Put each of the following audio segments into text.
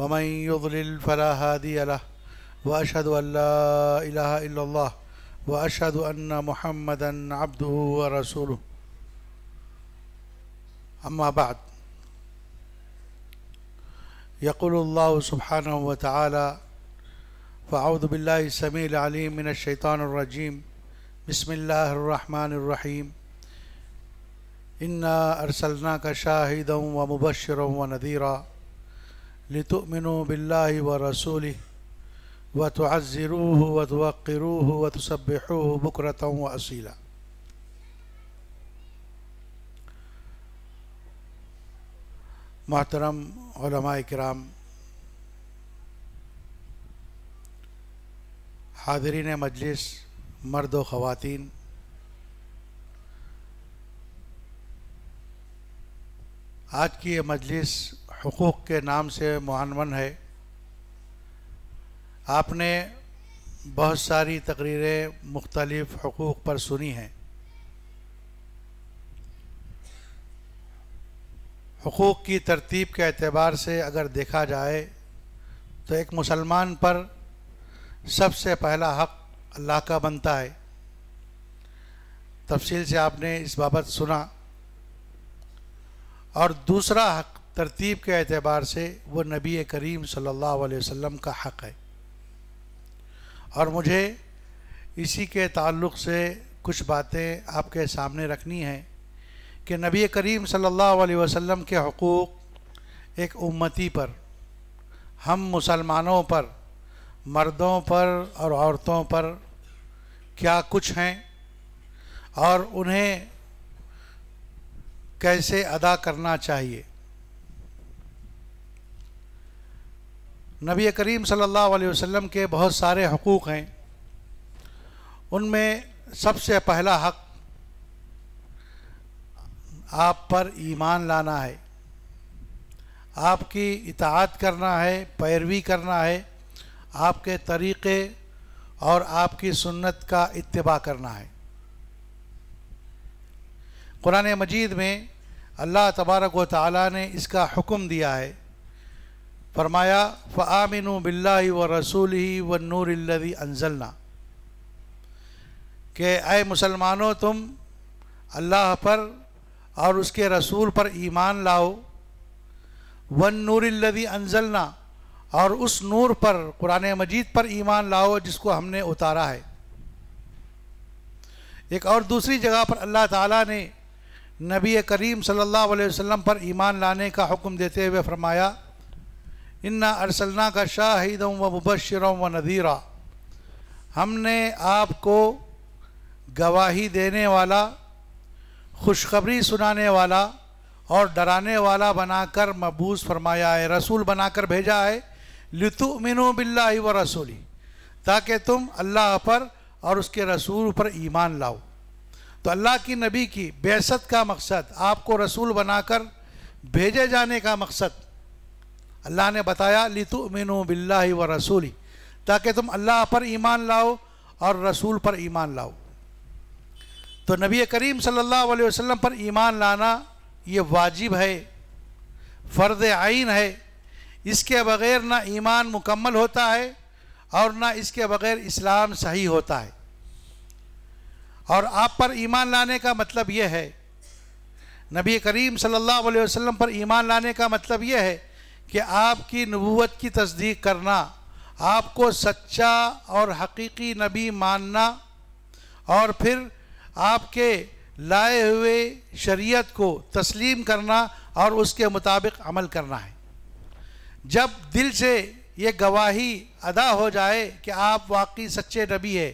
ومن يضلل فلا هادي له وأشهد أن لا إله إلا الله وأشهد أن محمدا عبده ورسوله أما بعد يقول الله سبحانه وتعالى فأعوذ بالله السميع العليم من الشيطان الرجيم بسم الله الرحمن الرحيم إنا أرسلناك شاهدا ومبشرا ونذيرا لتؤمنوا بالله ورسوله وتعزروه وتوقروه وتسبحوه بكرة وأصيلا محترم علماء کرام حاضرین مجلس مرد و خواتین آج کی مجلس हकूक़ के नाम से मानवन है आपने बहुत सारी तकरीरें मुख्तलिफ़ हकूक़ पर सुनी हैं हकूक़ की तरतीब के अतबार से अगर देखा जाए तो एक मुसलमान पर सबसे पहला हक अल्लाह का बनता है तफसील से आपने इस बाबत सुना और दूसरा हक तरतीब के अतबार से वह नबी करीम सल्ला वम का हक़ है और मुझे इसी के ताल्लुक़ से कुछ बातें आपके सामने रखनी हैं कि नबी करीम सल्ला वसम के हकूक़ एक उम्मती पर हम मुसलमानों पर मर्दों पर और औरतों पर क्या कुछ हैं और उन्हें कैसे अदा करना चाहिए नबी करीम सल्लल्लाहु अलैहि वसल्लम के बहुत सारे हकूक़ हैं उनमें सबसे पहला हक आप पर ईमान लाना है आपकी इतात करना है पैरवी करना है आपके तरीक़े और आपकी सुन्नत का इतबा करना है कुरान मजीद में अल्लाह तबारक व ताली ने इसका हुक्म दिया है फरमाया फ़ामिन बिल्ला व रसूल ही व नूर अनजलना के अय मुसलमानों तुम अल्लाह पर और उसके रसूल पर ईमान लाओ वन नूर अनजलना और उस नूर पर कुरान मजीद पर ईमान लाओ जिसको हमने उतारा है एक और दूसरी जगह पर अल्लाह ताला ने नबी करीम सल्लल्लाहु अलैहि वसल्लम पर ईमान लाने का हुक्म देते हुए फरमाया इन्ना अरसलना का शाहिद व मुबशर व नदीरा हमने आपको गवाही देने वाला खुशखबरी सुनाने वाला और डराने वाला बनाकर मबूस फरमाया है रसूल बनाकर भेजा है लतु मिनु बिल्ला व रसूली ताकि तुम अल्लाह पर और उसके रसूल पर ईमान लाओ तो अल्लाह की नबी की बेसत का मकसद आपको रसूल बनाकर भेजे जाने का मकसद अल्लाह ने बताया लितु मिनु बिल्ला व रसूल ताकि तुम अल्लाह पर ईमान लाओ और रसूल पर ईमान लाओ तो नबी करीम सल्लल्लाहु अलैहि वसल्लम पर ईमान लाना ये वाजिब है फ़र्द आइन है इसके बग़ैर ना ईमान मुकम्मल होता है और ना इसके बग़ैर इस्लाम सही होता है और आप पर ईमान लाने का मतलब यह है नबी करीम सल्लल्लाहु अलैहि वसल्लम पर ईमान लाने का मतलब यह है कि आपकी नबूवत की तस्दीक करना आपको सच्चा और हकीकी नबी मानना और फिर आपके लाए हुए शरीयत को तस्लीम करना और उसके मुताबिक अमल करना है जब दिल से ये गवाही अदा हो जाए कि आप वाकई सच्चे नबी है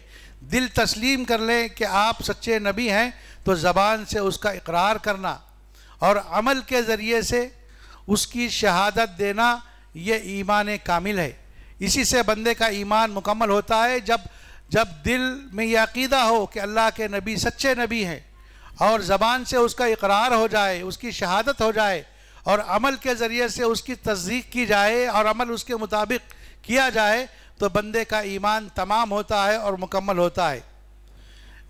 दिल तस्लीम कर लें कि आप सच्चे नबी हैं तो ज़बान से उसका इकरार करना और अमल के ज़रिए से उसकी शहादत देना ये ईमान कामिल है इसी से बंदे का ईमान मुकम्मल होता है जब जब दिल में यह अकीदा हो कि अल्लाह के नबी सच्चे नबी हैं और ज़बान से उसका इकरार हो जाए उसकी शहादत हो जाए और अमल के ज़रिए से उसकी तस्दीक की जाए और अमल उसके मुताबिक किया जाए तो बंदे का ईमान तमाम होता है और मुकम्मल होता है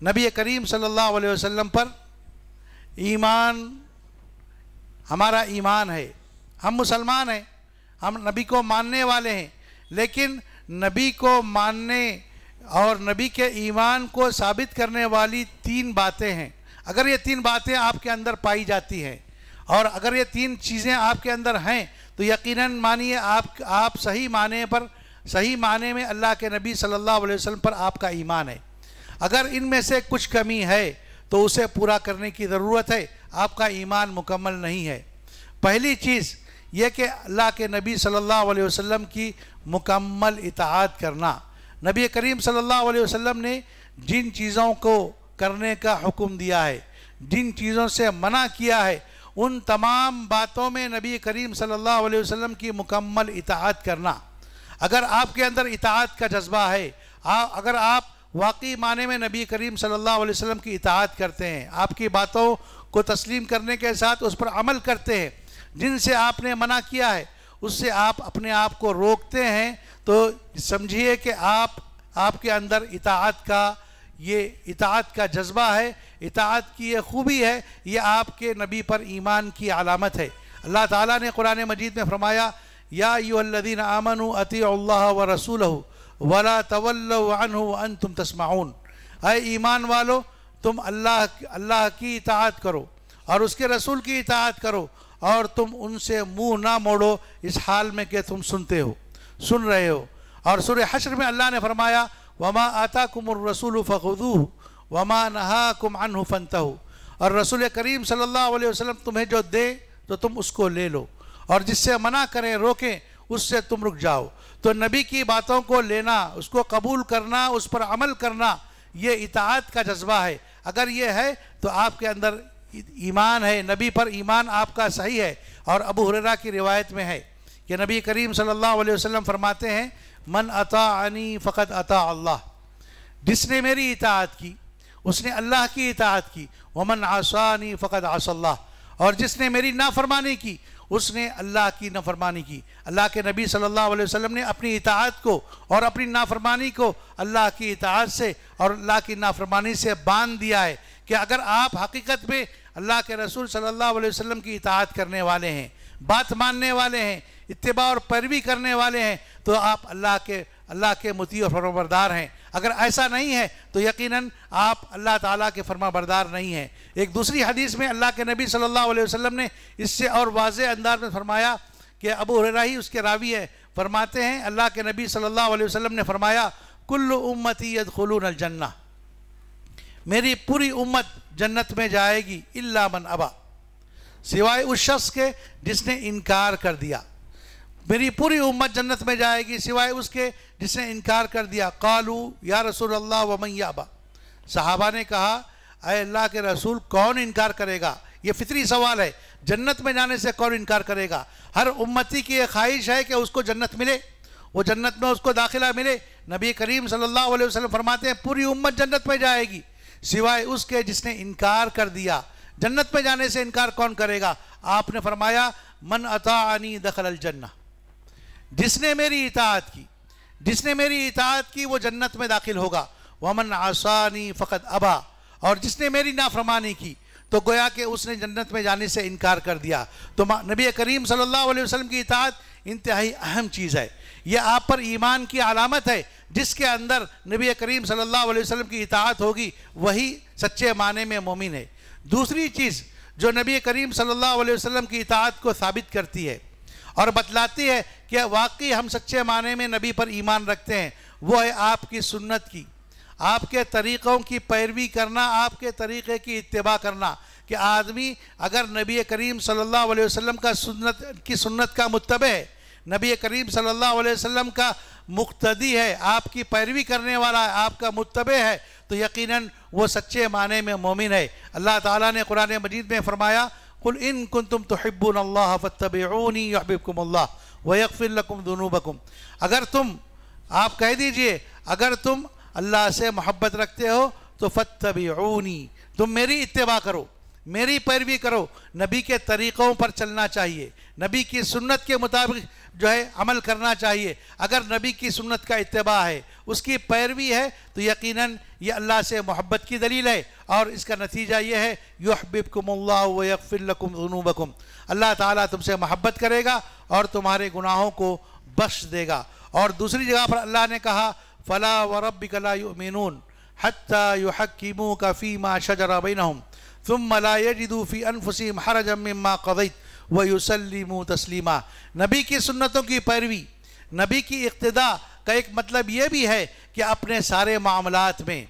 नबी करीम सल्लल्लाहु अलैहि वसल्लम पर ईमान हमारा ईमान है हम मुसलमान हैं हम नबी को मानने वाले हैं लेकिन नबी को मानने और नबी के ईमान को साबित करने वाली तीन बातें हैं अगर ये तीन बातें आपके अंदर पाई जाती हैं और अगर ये तीन चीज़ें आपके अंदर हैं तो यकीनन मानिए आप आप सही माने पर सही माने में अल्लाह के नबी सल्लल्लाहु अलैहि वसल्लम पर आपका ईमान है अगर इनमें से कुछ कमी है तो उसे पूरा करने की ज़रूरत है आपका ईमान मुकम्मल नहीं है पहली चीज़ यह कि अल्लाह के नबी सल्लल्लाहु अलैहि वसल्लम की मुकम्मल इतात करना नबी करीम सल्लल्लाहु अलैहि वसल्लम ने जिन चीज़ों को करने का हुक्म दिया है जिन चीज़ों से मना किया है उन तमाम बातों में नबी करीम सल्लल्लाहु अलैहि वसल्लम की मुकम्मल इतात करना अगर आपके अंदर इतात का जज्बा है आ, अगर आप वाकई माने में नबी करीम सल्लल्लाहु अलैहि वसल्लम की इतात करते हैं आपकी बातों को तस्लीम करने के साथ उस पर अमल करते हैं जिनसे आपने मना किया है उससे आप अपने आप को रोकते हैं तो समझिए कि आप आपके अंदर इतात का ये इतात का जज्बा है इतात की ये खूबी है ये आपके नबी पर ईमान की अलामत है अल्लाह ताला ने कुरान मजीद में फरमाया या यूल्लिन आमन अति व रसूल वला तवल अन तुम तस्माउन अय ईमान वालो तुम अल्लाह अल्लाह की इतात करो और उसके रसूल की इतात करो और तुम उनसे मुंह ना मोड़ो इस हाल में कि तुम सुनते हो सुन रहे हो और सुर हशर में अल्लाह ने फरमाया वमा आता कुमर रसूल फ़ुदू वमा नहा कुम अन फनता और रसूल करीम सल्लल्लाहु अलैहि वसल्लम तुम्हें जो दे तो तुम उसको ले लो और जिससे मना करें रोकें उससे तुम रुक जाओ तो नबी की बातों को लेना उसको कबूल करना उस पर अमल करना ये इतात का जज्बा है अगर ये है तो आपके अंदर ईमान है नबी पर ईमान आपका सही है और अबू हुररा की रिवायत में है कि नबी करीम सल्लल्लाहु अलैहि वसल्लम फरमाते हैं मन अता अनी फ़कत अता अल्लाह जिसने मेरी इतात की उसने अल्लाह की इतात की वमन आसानी फ़कत आसल्ला और जिसने मेरी नाफरमानी की उसने अल्लाह की नाफरमानी की अल्लाह के नबी सल्लल्लाहु अलैहि वसल्लम ने अपनी इतात को और अपनी नाफरमानी को अल्लाह की इतात से और अल्लाह की नाफरमानी से बांध दिया है कि अगर आप हकीकत में अल्लाह के रसूल सल्लल्लाहु अलैहि वसल्लम की इतात करने वाले हैं बात मानने वाले हैं इतबा और पैरवी करने वाले हैं तो आप अल्लाह के अल्लाह के मुती और फरमाबरदार हैं अगर ऐसा नहीं है तो यकीनन आप अल्लाह ताला के फरमाबरदार नहीं हैं एक दूसरी हदीस में अल्लाह के नबी सल्लल्लाहु अलैहि वसल्लम ने इससे और वाज अंदाज में फरमाया कि अबू हुरैरा ही उसके रावी है फरमाते हैं अल्लाह के नबी सल्लल्लाहु अलैहि वसल्लम ने फरमाया कुल्लु उम्मती यदखलून अलजन्ना मेरी पूरी उम्मत जन्नत में जाएगी इल्ला मन अबा सिवाय उस शख्स के जिसने इनकार कर दिया मेरी पूरी उम्मत जन्नत में जाएगी सिवाय उसके जिसने इनकार कर दिया कालू या रसूल अल्लाह वमैयाबा साहबा ने कहा अय अल्लाह के रसूल कौन इनकार करेगा ये फितरी सवाल है जन्नत में जाने से कौन इनकार करेगा हर उम्मती की ये ख्वाहिश है कि उसको जन्नत मिले वो जन्नत में उसको दाखिला मिले नबी करीम सल्लल्लाहु अलैहि वसल्लम फरमाते हैं पूरी उम्मत जन्नत में जाएगी सिवाय उसके जिसने इनकार कर दिया जन्नत में जाने से इनकार कौन करेगा आपने फरमाया मन अतानी दखल अलजन्ना जिसने मेरी इतात की जिसने मेरी इतात की वो जन्नत में दाखिल होगा वमन आसानी फ़कत अबा और जिसने मेरी नाफरमानी की तो गोया कि उसने जन्नत में जाने से इनकार कर दिया तो नबी करीम सल्लल्लाहु अलैहि वसल्लम की इतात इंतहाई अहम चीज़ है यह आप पर ईमान की अलामत है जिसके अंदर नबी करीम सल्लल्लाहु अलैहि वसल्लम की इतात होगी वही सच्चे माने में मोमिन है दूसरी चीज़ जो नबी करीम सल्लल्लाहु अलैहि वसल्लम की इतात को साबित करती है और बतलाती है कि वाकई हम सच्चे माने में नबी पर ईमान रखते हैं वो है आपकी सुन्नत की आपके तरीक़ों की पैरवी करना आपके तरीक़े की इतबा करना कि आदमी अगर नबी करीम सल्लल्लाहु अलैहि वसल्लम का सुन्नत की सुन्नत का मुतब है नबी करीम सल्लल्लाहु अलैहि वसल्लम का मुख्तदी है आपकी पैरवी करने वाला है आपका मुतबे है तो यकीनन वो सच्चे माने में मोमिन है अल्लाह ताला ने कुरान मजीद में फरमाया कुल इन कुन तुम तो हिब्बुन अल्लाह फ़तबूनी यबिबकुम बकुम अगर तुम आप कह दीजिए अगर तुम अल्लाह से मोहब्बत रखते हो तो फ़तबूनी तुम मेरी इतवा करो मेरी पैरवी करो नबी के तरीक़ों पर चलना चाहिए नबी की सुन्नत के मुताबिक जो है अमल करना चाहिए अगर नबी की सुन्नत का इतबा है उसकी पैरवी है तो यकीनन ये अल्लाह से मोहब्बत की दलील है और इसका नतीजा ये है युहबिबकुमल्लाफ़िलकुम अल्लाह ताला तुमसे मोहब्बत करेगा और तुम्हारे गुनाहों को बख्श देगा और दूसरी जगह पर अल्लाह ने कहा फ़ला वरबिकला युमिनून हत्ता युहक्कीमू का फ़ीमा मा शजरा बिनहुम तुम मलायदूफ़ी अनफुसीम हरज अम्मा कवैत व युसलिम तस्लिमा नबी की सुन्नतों की पैरवी नबी की इक्तदा का एक मतलब ये भी है कि अपने सारे मामलात में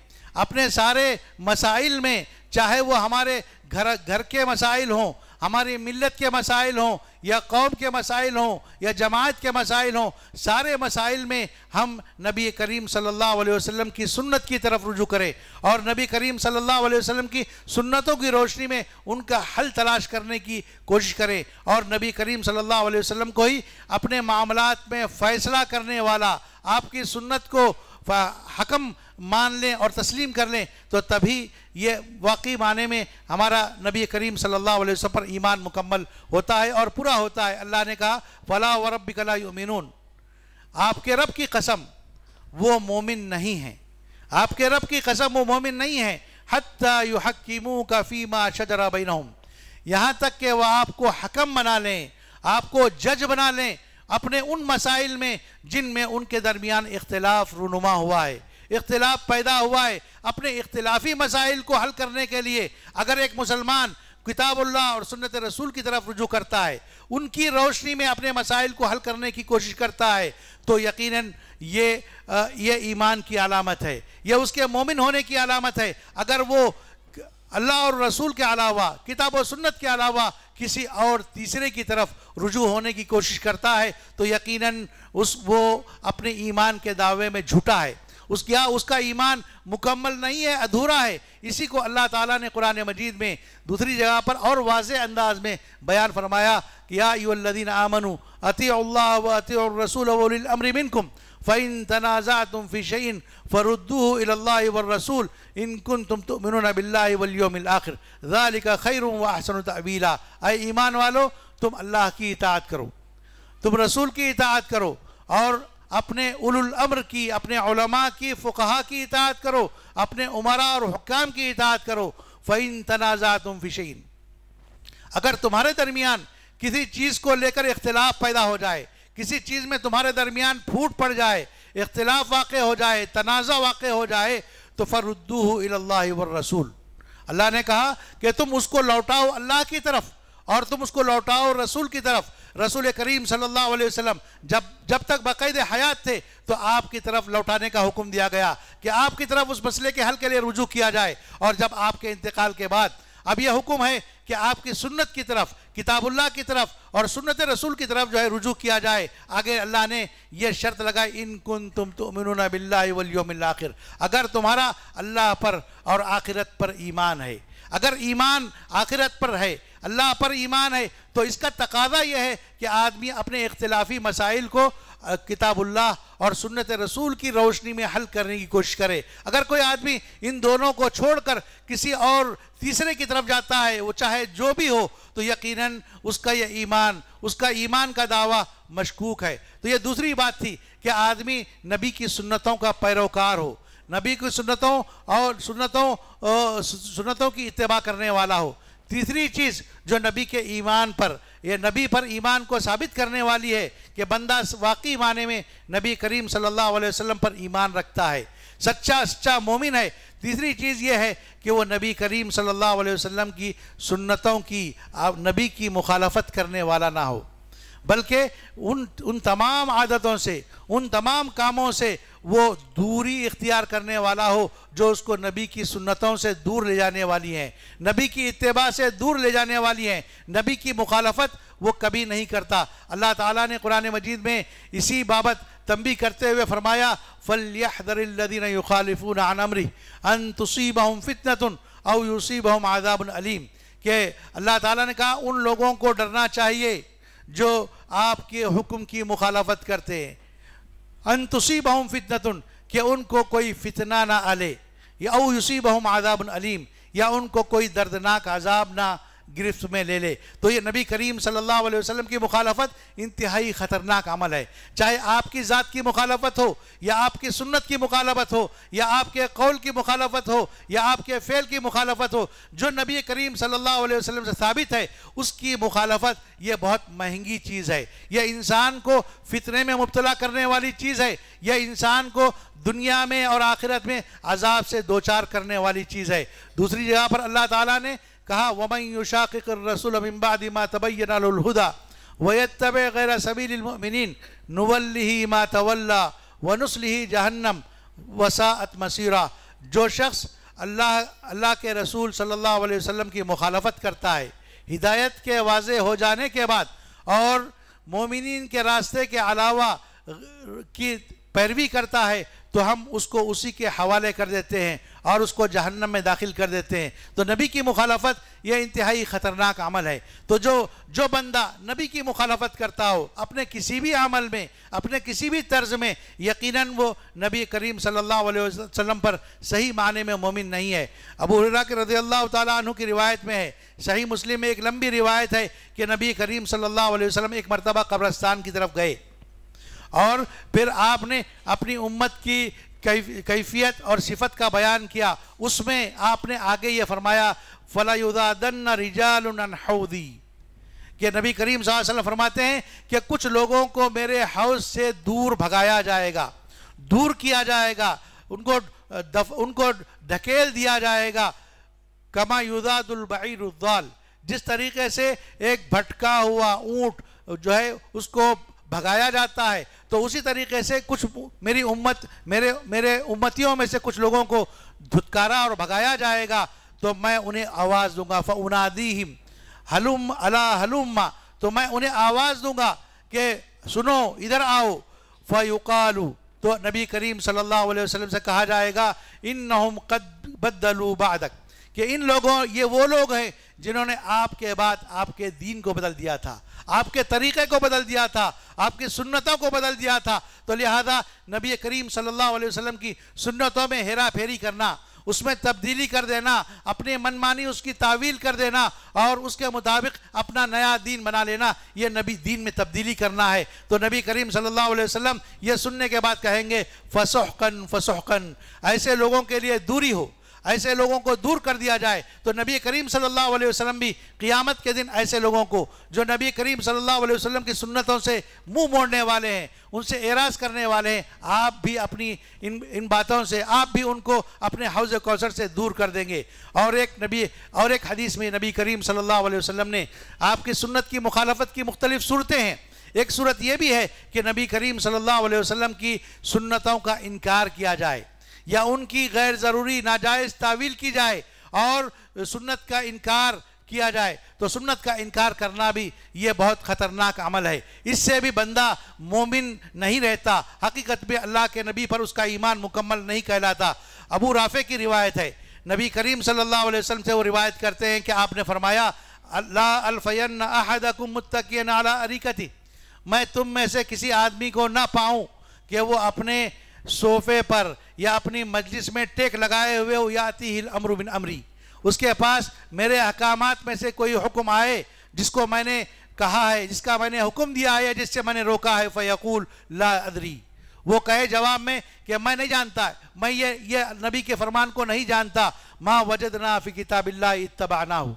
अपने सारे मसाइल में चाहे वो हमारे घर घर के मसाइल हों हमारी मिलत के मसाइल हों या कौम के मसाइल हों या जमात के मसाइल हों सारे मसाइल में हम नबी करीम सल्लल्लाहु अलैहि वसल्लम की सुन्नत की तरफ रुजू करें और नबी करीम सल्लल्लाहु अलैहि वसल्लम की सुन्नतों की रोशनी में उनका हल तलाश करने की कोशिश करें और नबी करीम सल्लल्लाहु अलैहि वसल्लम को ही अपने मामला में फ़ैसला करने वाला आपकी सुन्नत को हकम मान लें और तस्लीम कर लें तो तभी ये वाकई माने में हमारा नबी करीम सल्लल्लाहु अलैहि वसल्लम पर ईमान मुकम्मल होता है और पूरा होता है अल्लाह ने कहा फला व रब कला आपके रब की कसम वो मोमिन नहीं है आपके रब की कसम वो मोमिन नहीं है हत्ता यु का फ़ीमा शजरा बिन यहाँ तक कि वह आपको हकम बना लें आपको जज बना लें अपने उन मसाइल में जिनमें उनके दरमियान इख्तलाफ रूनुमा हुआ है इख्तलाफ पैदा हुआ है अपने इख्तलाफी मसाइल को हल करने के लिए अगर एक मुसलमान किताबुल्ला और सुन्नत रसूल की तरफ रुजू करता है उनकी रोशनी में अपने मसाइल को हल करने की कोशिश करता है तो यकीनन ये आ, ये ईमान की अलामत है यह उसके मोमिन होने की अलामत है अगर वो अल्लाह और रसूल के अलावा किताब और सुन्नत के अलावा किसी और तीसरे की तरफ रुजू होने की कोशिश करता है तो यकीनन उस वो अपने ईमान के दावे में झूठा है उस क्या उसका ईमान मुकम्मल नहीं है अधूरा है इसी को अल्लाह ताला ने कुरान मजीद में दूसरी जगह पर और वाज अंदाज में बयान फरमाया कि यादीन आमनु अति व अति रसूल कुम फ़ैन तनाज़ा तुम फ़िशन फ़रुद्दू रसूल इनकुन तुम तो मिन बिल्लावलियोमिल आखिर ज़ालिका खैर व अहसन तबीला अ ईमान वालो तुम अल्लाह की इतात करो तुम रसूल की इतात करो और अपने उलुल अमर की अपने उलमा की फ़ुकहा की इतात करो अपने उमरा और हुक्काम की इतात करो फ़ैन तनाज़ा तुम फ़िशीन अगर तुम्हारे दरमियान किसी चीज़ को लेकर इख्तलाफ पैदा हो जाए किसी चीज़ में तुम्हारे दरमियान फूट पड़ जाए इख्तलाफ वाक़ हो जाए तनाज़ा वाक़ हो जाए तो फ़रुद्दू इल्ला रसूल अल्लाह ने कहा कि तुम उसको लौटाओ अल्लाह की तरफ और तुम उसको लौटाओ रसूल की तरफ रसूल करीम सल्लल्लाहु अलैहि वसल्लम जब जब तक बाकायद हयात थे तो आपकी तरफ लौटाने का हुक्म दिया गया कि आपकी तरफ उस मसले के हल के लिए रुजू किया जाए और जब आपके इंतकाल के बाद अब यह हुक्म है कि आपकी सुन्नत की तरफ किताबुल्ला की तरफ और सुन्नत रसूल की तरफ जो है रुजू किया जाए आगे अल्लाह ने यह शर्त लगाई इन कुन तुम तो बिल्लामिल आखिर अगर तुम्हारा अल्लाह पर और आखिरत पर ईमान है अगर ईमान आखिरत पर है अल्लाह पर ईमान है तो इसका तकाजा यह है कि आदमी अपने इख्तलाफी मसाइल को किताबुल्लाह और सुन्नत रसूल की रोशनी में हल करने की कोशिश करे अगर कोई आदमी इन दोनों को छोड़कर किसी और तीसरे की तरफ जाता है वो चाहे जो भी हो तो यकीनन उसका यह ईमान उसका ईमान का दावा मशकूक है तो यह दूसरी बात थी कि आदमी नबी की सुन्नतों का पैरोकार हो नबी की सुन्नतों और सुन्नतों सुन्नतों की इतबा करने वाला हो तीसरी चीज़ जो नबी के ईमान पर यह नबी पर ईमान को साबित करने वाली है कि बंदा वाकई माने में नबी करीम सल्लल्लाहु अलैहि वसल्लम पर ईमान रखता है सच्चा सच्चा मोमिन है तीसरी चीज़ यह है कि वो नबी करीम सल्लल्लाहु अलैहि वसल्लम की सुन्नतों की नबी की मुखालफत करने वाला ना हो बल्कि उन उन तमाम आदतों से उन तमाम कामों से वो दूरी इख्तियार करने वाला हो जो उसको नबी की सुन्नतों से दूर ले जाने वाली हैं नबी की इतबा से दूर ले जाने वाली हैं नबी की मुखालफत वो कभी नहीं करता अल्लाह ताला ने कुरान मजीद में इसी बाबत तंबी करते हुए फरमाया फ़लदरदीन युखालफून अनमरी अन तुसीब हम फितनतन अव यूसीब हम आदाबन अलीम के अल्लाह ताला ने कहा उन लोगों को डरना चाहिए जो आपके हुक्म की मुखालफत करते हैं अनतुसी बहुम फितनतुन कि उनको कोई फितना ना आले या औ बहुम आजाबन अलीम या उनको कोई दर्दनाक आजाब ना गिरफ्त में ले ले तो ये नबी करीम सल्लल्लाहु अलैहि वसल्लम की मुखालफत इंतहाई ख़तरनाक अमल है चाहे आपकी ज़ात की मुखालफत हो या आपकी सुन्नत की मुखालफत हो या आपके कौल की मुखालफत हो या आपके फ़ैल की मुखालफत हो जो नबी करीम सल्लल्लाहु अलैहि वसल्लम से साबित है उसकी मुखालफत ये बहुत महंगी चीज़ है यह इंसान को फितने में मुबतला करने वाली चीज़ है यह इंसान को दुनिया में और आखिरत में अजाब से दो चार करने वाली चीज़ है दूसरी जगह पर अल्लाह ताला ने कहा वमई मा तबैनहुदा वैत तब गैर सबीमिन नवल्ली मा तवल्ला वनुसली जहन्नम वसात मसीरा जो शख्स अल्लाह अल्लाह के रसूल सल्लल्लाहु अलैहि वसल्लम की मुखालफत करता है हिदायत के वाज हो जाने के बाद और मोमिन के रास्ते के अलावा की पैरवी करता है तो हम उसको उसी के हवाले कर देते हैं और उसको जहन्नम में दाखिल कर देते हैं तो नबी की मुखालफत यह इंतहाई ख़तरनाक अमल है तो जो जो बंदा नबी की मुखालफत करता हो अपने किसी भी अमल में अपने किसी भी तर्ज में यकीनन वो नबी करीम सल्लल्लाहु अलैहि वसल्लम पर सही माने में मोमिन नहीं है अबू हुर्रा के रजी अल्लाह तु की रिवायत में है सही मुस्लिम में एक लंबी रिवायत है कि नबी करीम सल्लल्लाहु अलैहि वसल्लम एक मरतबा कब्रस्तान की तरफ गए और फिर आपने अपनी उम्मत की कैफियत और सिफत का बयान किया उसमें आपने आगे ये फरमाया फ़लायुदादन रिजालदी कि नबी करीम वसल्लम फरमाते हैं कि कुछ लोगों को मेरे हाउस से दूर भगाया जाएगा दूर किया जाएगा उनको दफ, उनको ढकेल दिया जाएगा कमा युदादुलबाईरुद्दाल जिस तरीके से एक भटका हुआ ऊँट जो है उसको भगाया जाता है तो उसी तरीके से कुछ मेरी उम्मत मेरे मेरे उम्मतियों में से कुछ लोगों को धुतकारा और भगाया जाएगा तो मैं उन्हें आवाज़ दूंगा फ़नादी हिम हलुम अला हलुम्मा तो मैं उन्हें आवाज़ दूंगा कि सुनो इधर आओ फ़युकालू तो नबी करीम सल्लल्लाहु अलैहि वसल्लम से कहा जाएगा इन नहम कद बदलू बादक कि इन लोगों ये वो लोग हैं जिन्होंने आपके बाद आपके दीन को बदल दिया था आपके तरीक़े को बदल दिया था आपकी सुन्नतों को बदल दिया था तो लिहाजा नबी करीम सल्लल्लाहु अलैहि वसल्लम की सुन्नतों में हेरा फेरी करना उसमें तब्दीली कर देना अपने मनमानी उसकी तावील कर देना और उसके मुताबिक अपना नया दीन बना लेना ये नबी दीन में तब्दीली करना है तो नबी करीम सल्लल्लाहु अलैहि वसल्लम ये सुनने के बाद कहेंगे फसोहकन फसोहकन ऐसे लोगों के लिए दूरी हो ऐसे लोगों को दूर कर दिया जाए तो नबी करीम सल्लल्लाहु अलैहि वसल्लम भी क़ियामत के दिन ऐसे लोगों को जो नबी करीम सल्लल्लाहु अलैहि वसल्लम की सुन्नतों से मुंह मोड़ने वाले हैं उनसे एराज करने वाले हैं आप भी अपनी इन इन बातों से आप भी उनको अपने हाउस कौसर से दूर कर देंगे और एक नबी और एक हदीस में नबी करीम सल्लल्लाहु अलैहि वसल्लम ने आपकी सुन्नत की मुखालफत की मुख्तलिफ सूरतें हैं एक सूरत यह भी है कि नबी करीम सल्लल्लाहु अलैहि वसल्लम की सुन्नतों का इनकार किया जाए या उनकी गैर ज़रूरी नाजायज़ तावील की जाए और सुन्नत का इनकार किया जाए तो सुन्नत का इनकार करना भी ये बहुत ख़तरनाक अमल है इससे भी बंदा मोमिन नहीं रहता हकीकत में अल्लाह के नबी पर उसका ईमान मुकम्मल नहीं कहलाता अबू राफ़े की रिवायत है नबी करीम सल्लल्लाहु अलैहि वसल्लम से वो रिवायत करते हैं कि आपने फरमाया अल्लाह अलफ़यन अहदकुमतकिन अला अरीकती मैं तुम में से किसी आदमी को ना पाऊँ कि वो अपने सोफे पर या अपनी मजलिस में टेक लगाए हुए हो या आती अमरुबिन बिन अमरी उसके पास मेरे अहकाम में से कोई हुक्म आए जिसको मैंने कहा है जिसका मैंने हुक्म दिया है या जिससे मैंने रोका है फ़ैकूल ला अदरी वो कहे जवाब में कि मैं नहीं जानता मैं ये ये नबी के फरमान को नहीं जानता माँ वजद ना फ़ी किताबिल्ला इतबाना हूँ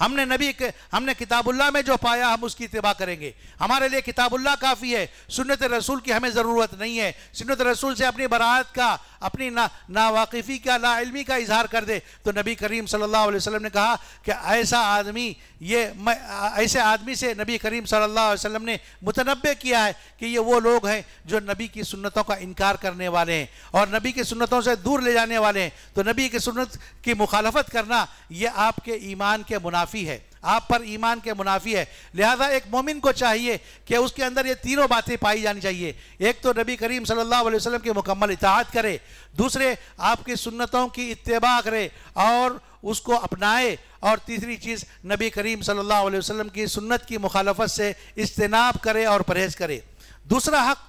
हमने नबी के हमने किताबुल्ला में जो पाया हम उसकी इतबा करेंगे हमारे लिए किताबुल्ला काफ़ी है सुनत रसूल की हमें ज़रूरत नहीं है सुनत रसूल से अपनी बरात का अपनी ना नावाकफ़ी का लाइलमी का इजहार कर दे तो नबी करीम सल्लल्लाहु अलैहि वसल्लम ने कहा कि ऐसा आदमी ये मैं ऐसे आदमी से नबी करीम सल्ला वसम ने मुतनबे किया है कि ये वो लोग हैं जो नबी की सुनतों का इनकार करने वाले हैं और नबी की सुनतों से दूर ले जाने वाले हैं तो नबी की सुनत की मुखालफत करना ये आपके ईमान के मुनाफ मुनाफी है आप पर ईमान के मुनाफी है लिहाजा एक मोमिन को चाहिए कि उसके अंदर ये तीनों बातें पाई जानी चाहिए एक तो नबी करीम सल्लल्लाहु अलैहि वसल्लम की मुकम्मल इतात करे दूसरे आपकी सुन्नतों की इतबा करे और उसको अपनाए और तीसरी चीज़ नबी करीम सल्लल्लाहु अलैहि वसल्लम की सुन्नत की मुखालफत से इज्तनाब करे और परहेज़ करे दूसरा हक़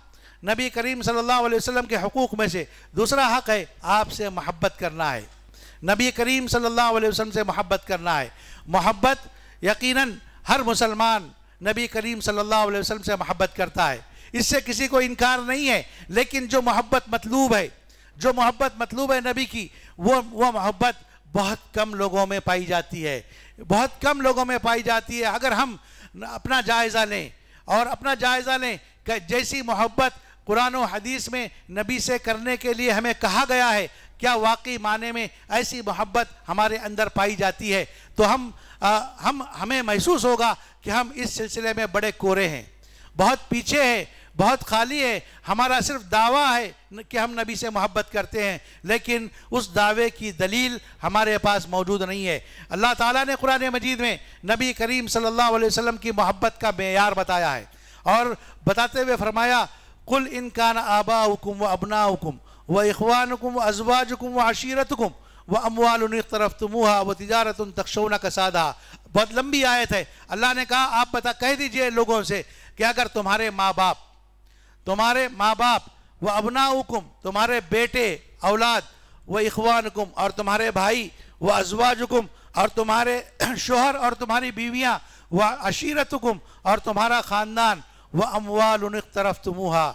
नबी करीम सल्लल्लाहु अलैहि वसल्लम के हकूक़ में से दूसरा हक़ है आपसे महब्बत करना है नबी करीम सल्लल्लाहु अलैहि वसल्लम से मोहब्बत करना है मोहब्बत यकीनन हर मुसलमान नबी करीम सल्लल्लाहु अलैहि वसल्लम से मोहब्बत करता है इससे किसी को इनकार नहीं है लेकिन जो मोहब्बत मतलूब है जो मोहब्बत मतलूब है नबी की वो वो मोहब्बत बहुत कम लोगों में पाई जाती है बहुत कम लोगों में पाई जाती है अगर हम अपना जायज़ा लें और अपना जायज़ा लें जैसी मोहब्बत कुरान हदीस में नबी से करने के लिए हमें कहा गया है क्या वाकई माने में ऐसी मोहब्बत हमारे अंदर पाई जाती है तो हम आ, हम हमें महसूस होगा कि हम इस सिलसिले में बड़े कोरे हैं बहुत पीछे है बहुत खाली है हमारा सिर्फ दावा है कि हम नबी से मोहब्बत करते हैं लेकिन उस दावे की दलील हमारे पास मौजूद नहीं है अल्लाह ताला ने कुरान मजीद में नबी करीम सल्लल्लाहु अलैहि वसल्लम की मोहब्बत का मैार बताया है और बताते हुए फरमाया कुल इनकान आबा हुकुम व अबना हुकुम व इखवानकुम अजवाजकुम व अशीरतकुम व अमवाल तरफ तुमहा व तजारत तकशोना का साधा बहुत लंबी आयत है अल्लाह ने कहा आप पता कह दीजिए लोगों से कि अगर तुम्हारे माँ बाप तुम्हारे माँ बाप व अबना हुकुम तुम्हारे बेटे औलाद व इखवान और तुम्हारे भाई व अजवाज हुकुम और तुम्हारे शोहर और तुम्हारी बीवियाँ व अशीरत और तुम्हारा ख़ानदान व अमवाल तरफ तुमहा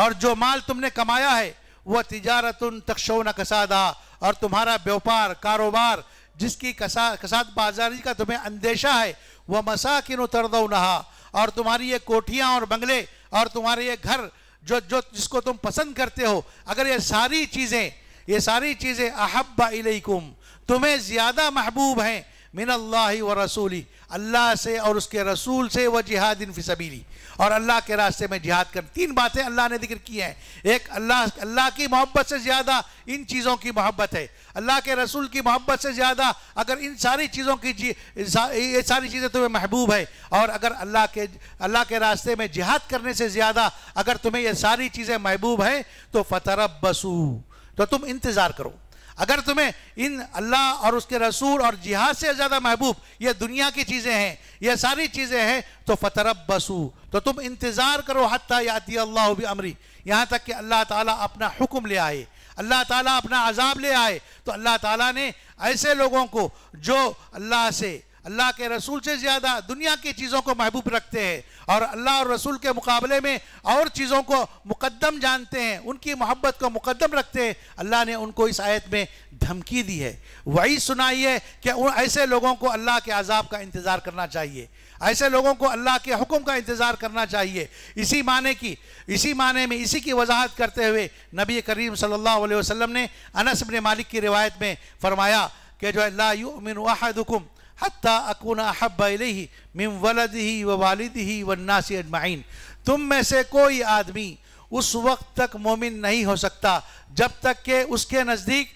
और जो माल तुमने कमाया है वह तिजारत तकशोन कसादा और तुम्हारा व्यापार कारोबार जिसकी कसा कसाद बाजारी का तुम्हें अंदेशा है वह मसा किन उतरद नहा और तुम्हारी ये कोठियाँ और बंगले और तुम्हारे ये घर जो जो जिसको तुम पसंद करते हो अगर ये सारी चीज़ें ये सारी चीज़ें अहब्बा इलैकुम तुम्हें ज़्यादा महबूब हैं मिनल्ला व रसूली अल्लाह से और उसके रसूल से व जिहादिन फिसबीली और अल्लाह के रास्ते में जिहाद कर तीन बातें अल्लाह ने जिक्र की हैं एक अल्लाह अल्लाह की मोहब्बत से ज़्यादा इन चीज़ों की मोहब्बत है अल्लाह के रसूल की मोहब्बत से ज़्यादा अगर इन सारी चीज़ों की जी ये सारी चीज़ें तुम्हें महबूब है और अगर अल्लाह के अल्लाह के रास्ते में जिहाद करने से ज़्यादा अगर तुम्हें ये सारी चीज़ें महबूब हैं तो फ़तरब बसू तो तुम इंतज़ार करो अगर तुम्हें इन अल्लाह और उसके रसूल और जिहाद से ज़्यादा महबूब ये दुनिया की चीज़ें हैं ये सारी चीज़ें हैं तो फतरब बसू तो तुम इंतज़ार करो हती याती अल्लाह भी अमरी यहाँ तक कि अल्लाह ताला अपना हुक्म ले आए अल्लाह ताला अपना अजाब ले आए तो अल्लाह ताला ने ऐसे लोगों को जो अल्लाह से अल्लाह के रसूल से ज़्यादा दुनिया की चीज़ों को महबूब रखते हैं और अल्लाह और रसूल के मुकाबले में और चीज़ों को मुकदम जानते हैं उनकी मोहब्बत को मुकदम रखते हैं अल्लाह ने उनको इस आयत में धमकी दी है वही सुनाई है कि ऐसे लोगों को अल्लाह के अजाब का इंतज़ार करना चाहिए ऐसे लोगों को अल्लाह के हुक्म का इंतज़ार करना चाहिए इसी माने की इसी माने में इसी की वजाहत करते हुए नबी करीम सल्ला अलैहि ने अनसबन मालिक की रिवायत में फरमाया कि जो अल्लाह युमिन वाहदुकुम हती अकून अहब इलही मिम वलद ही व वालद ही वन्नासी अजमाइन तुम में से कोई आदमी उस वक्त तक मोमिन नहीं हो सकता जब तक के उसके नज़दीक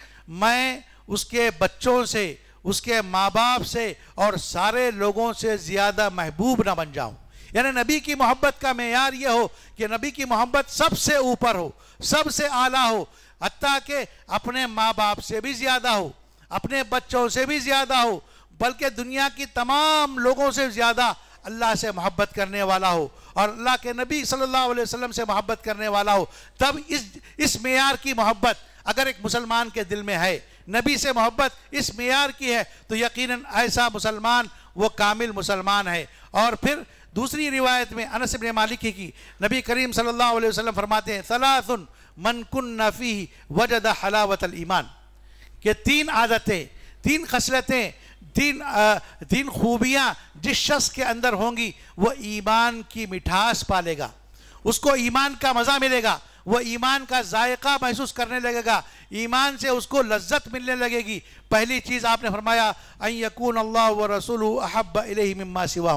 मैं उसके बच्चों से उसके माँ बाप से और सारे लोगों से ज़्यादा महबूब ना बन जाऊँ यानी नबी की मोहब्बत का मैार ये हो कि नबी की मोहब्बत सबसे ऊपर हो सबसे आला हो हती के अपने माँ बाप से भी ज़्यादा हो अपने बच्चों से भी ज़्यादा हो बल्कि दुनिया की तमाम लोगों से ज़्यादा अल्लाह से मोहब्बत करने वाला हो और अल्लाह के नबी सल्लल्लाहु अलैहि वसल्लम से मोहब्बत करने वाला हो तब इस इस मैार की मोहब्बत अगर एक मुसलमान के दिल में है नबी से मोहब्बत इस मैार की है तो यकीनन ऐसा मुसलमान वो कामिल मुसलमान है और फिर दूसरी रिवायत में अनस इब्न मालिक की नबी करीम सल्लल्लाहु अलैहि वसल्लम फरमाते हैं सलासुन मन कुन नफ़ी वजद हलावत ईमान के तीन आदतें तीन खसलतें तीन तीन खूबियाँ जिस शख्स के अंदर होंगी वह ईमान की मिठास पालेगा उसको ईमान का मज़ा मिलेगा वह ईमान का जायका महसूस करने लगेगा ईमान से उसको लज्जत मिलने लगेगी पहली चीज़ आपने फरमाया अन अल्लाह व रसूल अहब इम्मा सिवा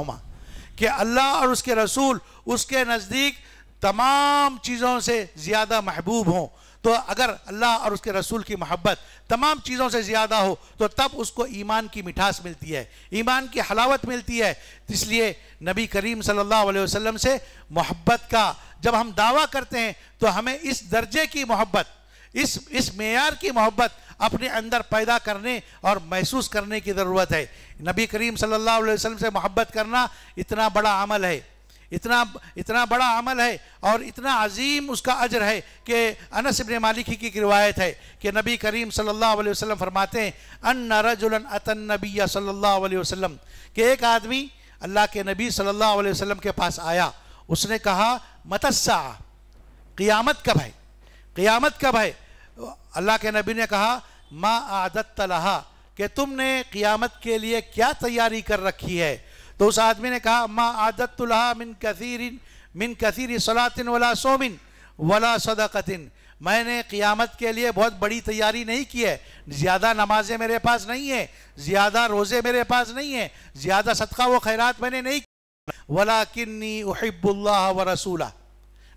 कि अल्लाह और उसके रसूल उसके नज़दीक तमाम चीज़ों से ज़्यादा महबूब हों तो अगर अल्लाह और उसके रसूल की मोहब्बत तमाम चीज़ों से ज़्यादा हो तो तब उसको ईमान की मिठास मिलती है ईमान की हलावत मिलती है इसलिए नबी करीम सल्लल्लाहु अलैहि वसल्लम से मोहब्बत का जब हम दावा करते हैं तो हमें इस दर्जे की मोहब्बत इस इस मैार की मोहब्बत अपने अंदर पैदा करने और महसूस करने की ज़रूरत है नबी करीम सल्लल्लाहु अलैहि वसल्लम से मोहब्बत करना इतना बड़ा अमल है इतना इतना बड़ा अमल है और इतना अजीम उसका अजर है कि अनस मालिक मालिकी की रिवायत है कि नबी करीम सल्लल्लाहु अलैहि वसल्लम फरमाते हैं अन रजुलन अतन नबी सल्लल्लाहु अलैहि वसल्लम कि एक आदमी अल्लाह के नबी सल्लल्लाहु अलैहि वसल्लम के पास आया उसने कहा मतस्सा क़ियामत कब है क़ियामत कब है अल्लाह के नबी ने कहा माँ आदत तलहा कि तुमने क़ियामत के लिए क्या तैयारी कर रखी है तो उस आदमी ने कहा माँ आदत मिन कसीर मिन कसीर सलातिन वला सोमिन वला सदाकतिन मैंने क़ियामत के लिए बहुत बड़ी तैयारी नहीं की है ज़्यादा नमाजें मेरे पास नहीं है ज़्यादा रोज़े मेरे पास नहीं है ज़्यादा सदका व खैरात मैंने नहीं वला किन्नी उहिबुल्ला व रसूला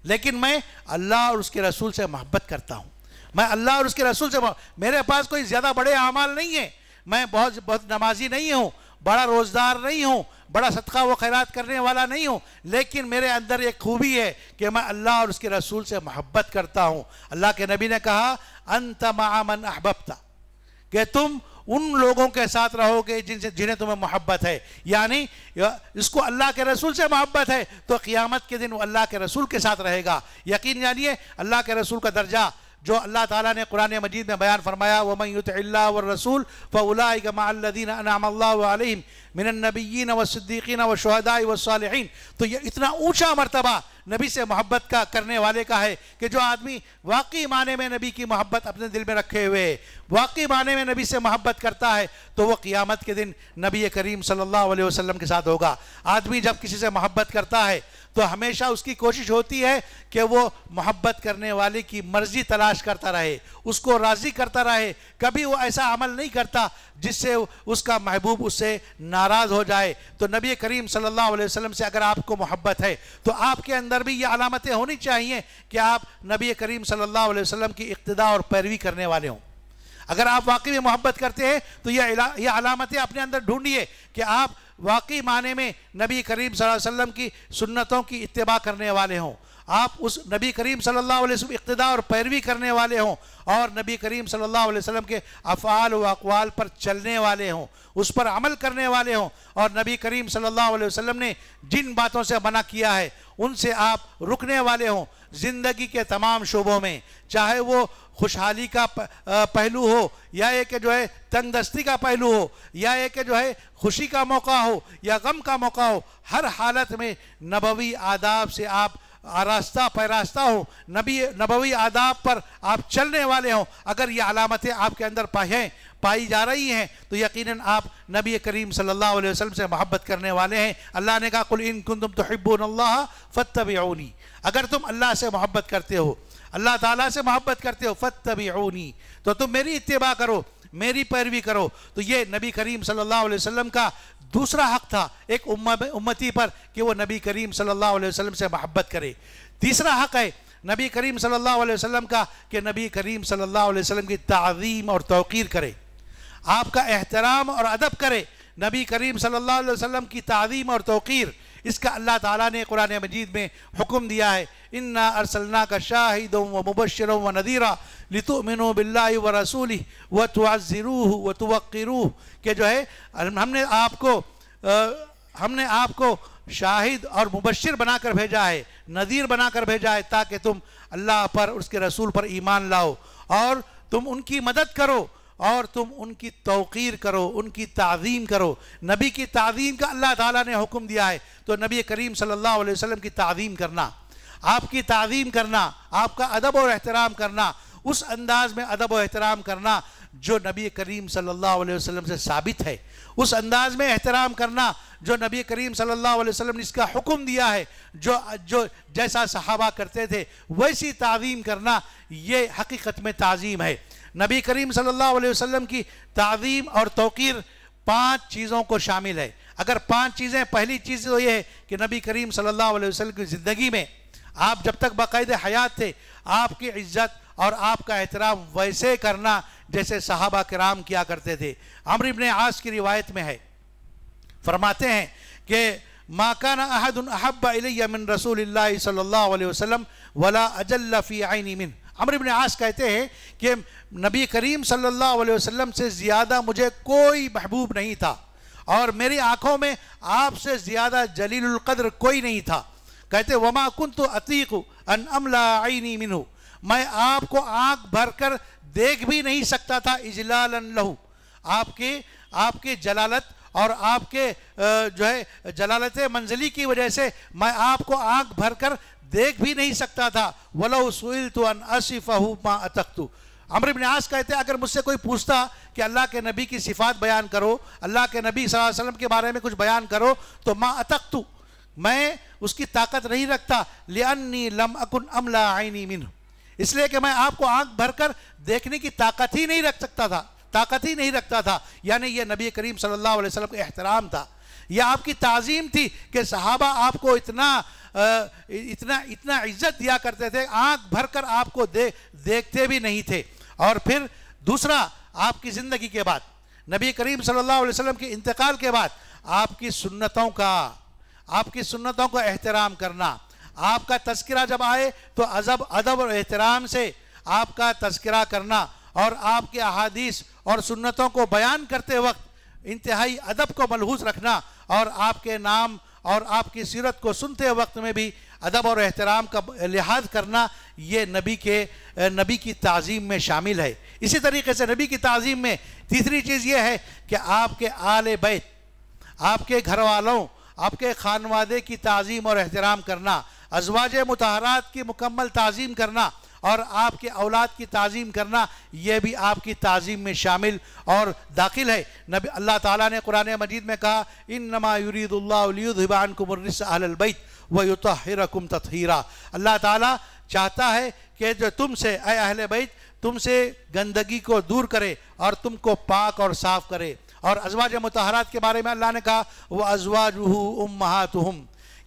लेकिन मैं अल्लाह और उसके रसूल से मोहब्बत करता हूँ मैं अल्लाह और उसके रसूल से मेरे पास कोई ज़्यादा बड़े अमाल नहीं है मैं बहुत बहुत नमाजी नहीं हूँ बड़ा रोज़दार नहीं हूँ बड़ा सदका व खैरात करने वाला नहीं हूँ लेकिन मेरे अंदर एक खूबी है कि मैं अल्लाह और उसके रसूल से मोहब्बत करता हूँ अल्लाह के नबी ने कहा अंत मामन अहबबता कि तुम उन लोगों के साथ रहोगे जिनसे जिन्हें तुम्हें मोहब्बत है यानी इसको अल्लाह के रसूल से मोहब्बत है तो क़ियामत के दिन वो अल्लाह के रसूल के साथ रहेगा यकीन जानिए अल्लाह के रसूल का दर्जा जो अल्लाह ताला ने कुरान मजीद में बयान फरमाया मैं व रसूल फ़लादीन अनाम मिननबीन व सिद्दीकीन व शहदाई वसालहीन तो ये इतना ऊँचा मरतबा नबी से मोहब्बत का करने वाले का है कि जो आदमी वाकई माने में नबी की मोहब्बत अपने दिल में रखे हुए है वाकई माने में नबी से मोहब्बत करता है तो वह क़ियामत के दिन नबी करीम सल्ला अलैहि के साथ होगा आदमी जब किसी से मोहब्बत करता है तो हमेशा उसकी कोशिश होती है कि वो मोहब्बत करने वाले की मर्जी तलाश करता रहे उसको राज़ी करता रहे कभी वो ऐसा अमल नहीं करता जिससे उसका महबूब उससे नाराज़ हो जाए तो नबी करीम सल्लल्लाहु अलैहि वसल्लम से अगर आपको मोहब्बत है तो आपके अंदर भी ये अलामतें होनी चाहिए कि आप नबी करीम सल्लल्लाहु अलैहि वसल्लम की इकतदा और पैरवी करने वाले हों अगर आप वाकई में मोहब्बत करते हैं तो यह अलामतें अपने अंदर ढूंढिए कि आप वाकई माने में नबी करीम वसल्लम की सुन्नतों की इतबा करने वाले हों आप उस नबी करीम सल्लल्लाहु अलैहि वसल्लम इकतदा और पैरवी करने वाले हों और नबी करीम सल्लल्लाहु अलैहि वसल्लम के अफ़ाल अकवाल पर चलने वाले हों उस पर अमल करने वाले हों और नबी करीम सल्लल्लाहु अलैहि वसल्लम ने जिन बातों से मना किया है उनसे आप रुकने वाले हों ज़िंदगी के तमाम शोबों में चाहे वो खुशहाली का पहलू हो या एक जो है तंगदस्ती का पहलू हो या एक जो है खुशी का मौका हो या गम का मौका हो हर हालत में नबवी आदाब से आप रास्ता पैरास्ता हो नबी नबवी आदाब पर आप चलने वाले हों अगर ये अलामतें आपके अंदर पाएँ पाई जा रही हैं तो यकीनन आप नबी करीम सल्लल्लाहु अलैहि वसल्लम से मोहब्बत करने वाले हैं अल्लाह ने कहा कुल इन कुन तुम तोहब्बन अल्लाह अगर तुम अल्लाह से मोहब्बत करते हो अल्लाह ताला से मोहब्बत करते हो फ़तबी तो तुम मेरी इतबा करो मेरी पैरवी करो तो ये नबी करीम सल्लल्लाहु अलैहि वसल्लम का दूसरा हक था एक उम्मती पर कि वो नबी करीम सल्लल्लाहु अलैहि वसल्लम से महब्बत करे तीसरा हक है नबी करीम सल्लल्लाहु अलैहि वसल्लम का कि नबी करीम सल्लल्लाहु अलैहि वसल्लम की तज़ीम और तौकीर करे आपका एहतराम और अदब करे नबी करीम सल्लल्लाहु अलैहि वसल्लम की तज़ीम और तौकीर इसका अल्लाह ताला ने कुरान मजीद में हुक्म दिया है इन्ना अरसलना का शाहिद व मुबशर व नदीरा लितु मिनो बिल्ला व रसूली व तुआज़रूह व तुवक़रूह के जो है हमने आपको आ, हमने आपको शाहिद और मुबशर बनाकर भेजा है नदीर बनाकर भेजा है ताकि तुम अल्लाह पर उसके रसूल पर ईमान लाओ और तुम उनकी मदद करो और तुम उनकी तोक़ीर करो उनकी तज़ीम करो नबी की तज़ीम का अल्लाह ताला ने हुक्म दिया है तो नबी करीम सल्लल्लाहु अलैहि वसल्लम की तज़ीम करना आपकी तज़ीम करना आपका अदब और एहतराम करना उस अंदाज में अदब और एहतराम करना जो नबी करीम सल्लल्लाहु अलैहि वसल्लम से साबित है उस अंदाज में एहतराम करना जो नबी करीम सल्लल्लाहु अलैहि वसल्लम ने इसका हुक्म दिया है जो जो जैसा सहाबा करते थे वैसी तज़ीम करना ये हकीकत में तज़ीम है नबी करीम सल्लल्लाहु अलैहि वसल्लम की तज़ीम और तोकीर पांच चीज़ों को शामिल है अगर पांच चीज़ें पहली चीज़ तो ये है कि नबी करीम सल्लल्लाहु अलैहि वसल्लम की ज़िंदगी में आप जब तक बाकायद हयात थे आपकी इज्जत और आपका एहतराम वैसे करना जैसे साहबा कराम किया करते थे अमर इबन आज की रिवायत में है फरमाते हैं कि माकान अहद अहब मिन रसूल सल्ला वसलम वला अजल्ला फ़ी आइन मिन अमर इबन आस कहते हैं कि नबी करीम सल्लल्लाहु अलैहि वसल्लम से ज़्यादा मुझे कोई महबूब नहीं था और मेरी आँखों में आपसे ज़्यादा जलीलकद्र कोई नहीं था कहते वमा कुन तो अतीक अन अमला आईनी मिनू मैं आपको आँख भर कर देख भी नहीं सकता था इजलाल लहू आपके आपके जलालत और आपके जो है जलालत मंजिली की वजह से मैं आपको आँख भर कर देख भी नहीं सकता था वलो सुल तो अन असिफ मा अतख्तू अमर इबन कहते अगर मुझसे कोई पूछता कि अल्लाह के नबी की सिफात बयान करो अल्लाह के नबी वसल्लम के बारे में कुछ बयान करो तो माँ अतख्तू मैं उसकी ताकत नहीं रखता लियन्नी लम अकुन अमला आईनी मिन इसलिए कि मैं आपको आंख भरकर देखने की ताकत ही नहीं रख सकता था ताकत ही नहीं रखता था यानी यह नबी करीम सल्लल्लाहु अलैहि वसल्लम का एहतराम था यह आपकी ताज़ीम थी कि सहाबा आपको इतना इतना इतना इज्जत दिया करते थे आंख भर कर आपको दे, देखते भी नहीं थे और फिर दूसरा आपकी ज़िंदगी के बाद नबी करीम सल्लल्लाहु अलैहि वसल्लम के इंतकाल के बाद आपकी सुन्नतों का आपकी सुन्नतों का एहतराम करना आपका तस्करा जब आए तो अजब अदब और एहतराम से आपका तस्करा करना और आपके अहादीस और सुन्नतों को बयान करते वक्त इंतहाई अदब को मलहूज रखना और आपके नाम और आपकी सीरत को सुनते वक्त में भी अदब और एहतराम का लिहाज करना ये नबी के नबी की तज़ीम में शामिल है इसी तरीके से नबी की तज़ीम में तीसरी चीज़ ये है कि आपके आल बैत आपके घर वालों आपके खानवादे की तज़ीम और एहतराम करना अजवाज मतहरात की मुकम्मल तज़ीम करना और आपके औलाद की तज़ीम करना यह भी आपकी तज़ीम में शामिल और दाखिल है नबी अल्लाह ताला ने कुरान मजीद में कहा इन नमा युरीदुल्लाबान कुमरस अलबैत वयुतरकुम तथहरा अल्लाह ताला चाहता है कि जो तुमसे से अहल बैत तुमसे गंदगी को दूर करे और तुमको पाक और साफ़ करे और अजवाज मतहरात के बारे में अल्लाह ने कहा वह अजवाज उम महातुम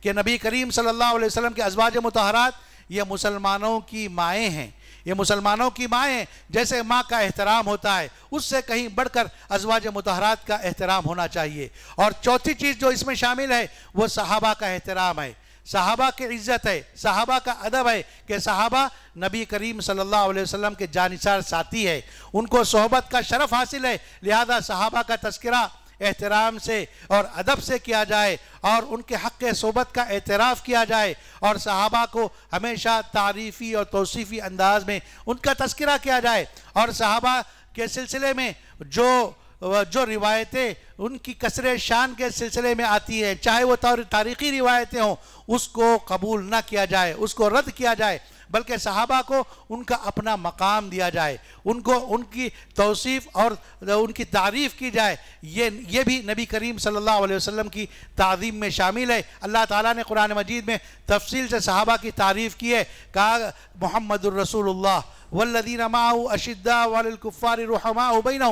के नबी करीम सल्लल्लाहु अलैहि वसल्लम के अजवाज मतहरात ये मुसलमानों की माएँ हैं ये मुसलमानों की माएँ जैसे माँ का एहतराम होता है उससे कहीं बढ़कर अजवाज मतहरात का एहतराम होना चाहिए और चौथी चीज़ जो इसमें शामिल है वो सहाबा का एहतराम है साहबा की इज्जत है साहबा का अदब है कि साहबा नबी करीम सल्लल्लाहु अलैहि वसल्लम के जानिसार साथी है उनको सोहबत का शरफ हासिल है लिहाजा साहबा का तस्करा एहतराम से और अदब से किया जाए और उनके हक़ सोबत का एतराफ़ किया जाए और सहाबा को हमेशा तारीफ़ी और तोसीफ़ी अंदाज में उनका तस्करा किया जाए और सहाबा के सिलसिले में जो जो रिवायतें उनकी कसर शान के सिलसिले में आती है चाहे वो तारीख़ी रिवायतें हों उसको कबूल ना किया जाए उसको रद्द किया जाए बल्कि सहाबा को उनका अपना मकाम दिया जाए उनको उनकी तोसीफ़ और उनकी तारीफ़ की जाए ये ये भी नबी करीम सल्लल्लाहु अलैहि वसल्लम की तज़ीम में शामिल है अल्लाह ताला ने कुरान मजीद में तफसील से सहाबा की तारीफ़ की है कहा मोहम्मद रसूलुल्लाह वल्लदी नमाउ अशिद्दा वालकुफ़ार रहमा उबैन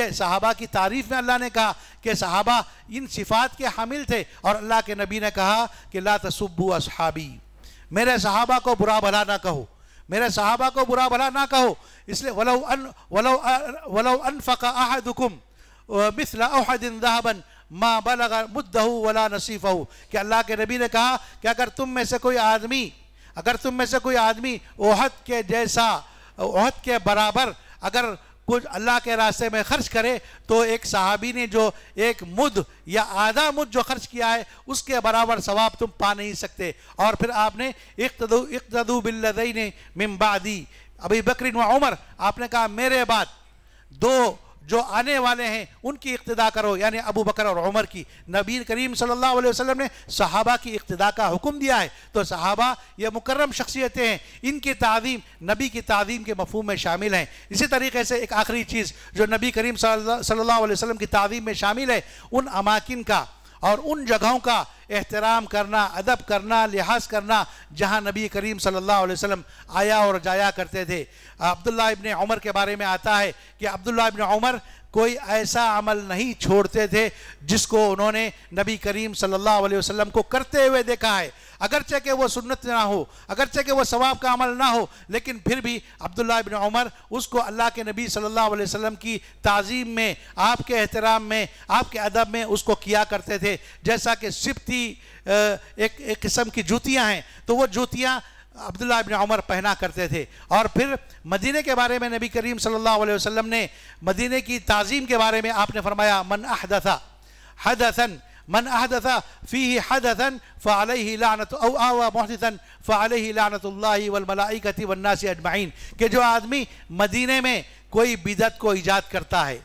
ये सहाबा की तारीफ़ में अल्लाह ने कहा कि सहाबा इन सिफ़ात के हामिल थे और अल्लाह के नबी ने कहा कि ला तसब्बू अबी मेरे सहाबा को बुरा भला ना कहो मेरे सहाबा को बुरा भला ना कहो इसलिए वलो अन वलो वलो अनफ़ा माँ वला नसीफ़ हो कि अल्लाह के नबी ने कहा कि अगर तुम में से कोई आदमी अगर तुम में से कोई आदमी ओहद के जैसा ओहद के बराबर अगर कुछ अल्लाह के रास्ते में खर्च करे तो एक साहबी ने जो एक मुद या आधा मुद जो खर्च किया है उसके बराबर सवाब तुम पा नहीं सकते और फिर आपने इकतदू बिल्लदई ने अभी बकरी उमर आपने कहा मेरे बाद दो जो आने वाले हैं उनकी इक्तदा करो यानी अबू बकर और उमर की नबी करीम सल्लल्लाहु अलैहि वसल्लम ने सहाबा की इक्तदा का हुक्म दिया है तो सहाबा ये मुकर्रम शख्सियतें हैं इनकी तादीम नबी की तादीम के मफहम में शामिल हैं इसी तरीके से एक आखिरी चीज़ जो नबी करीम सल्लल्लाहु अलैहि वसल्लम की तादीम में शामिल है उन अमाकिन का और उन जगहों का एहतराम करना अदब करना लिहाज करना जहां नबी करीम सल्लल्लाहु अलैहि वसल्लम आया और जाया करते थे अब्दुल्ला इबन उमर के बारे में आता है कि अब्दुल्ला इबन उमर कोई ऐसा अमल नहीं छोड़ते थे जिसको उन्होंने नबी करीम सल्लल्लाहु अलैहि वसल्लम को करते हुए देखा है अगरचे के वो सुन्नत ना हो अगरचे के वो सवाब का अमल ना हो लेकिन फिर भी अब्दुल्ला बिन उमर उसको अल्लाह के नबी सल्लल्लाहु अलैहि वसल्लम की ताज़ीम में आपके एहतराम में आपके अदब में उसको किया करते थे जैसा कि सिपती एक एक किस्म की जूतियाँ हैं तो वो जूतियाँ अब्दुल्ला इबन उमर पहना करते थे और फिर मदीने के बारे में नबी करीम सल्लल्लाहु अलैहि वसल्लम ने मदीने की ताज़ीम के बारे में आपने फरमाया मन अहदथा हदसन मन अहदथ फ़ी हदसन फ़ालही लानत आवा मोहसन फ़ालही लानतल्ल वलमलाइकती वन्नासी अजमाइन के जो आदमी मदीने में कोई बिदत को ईजाद करता है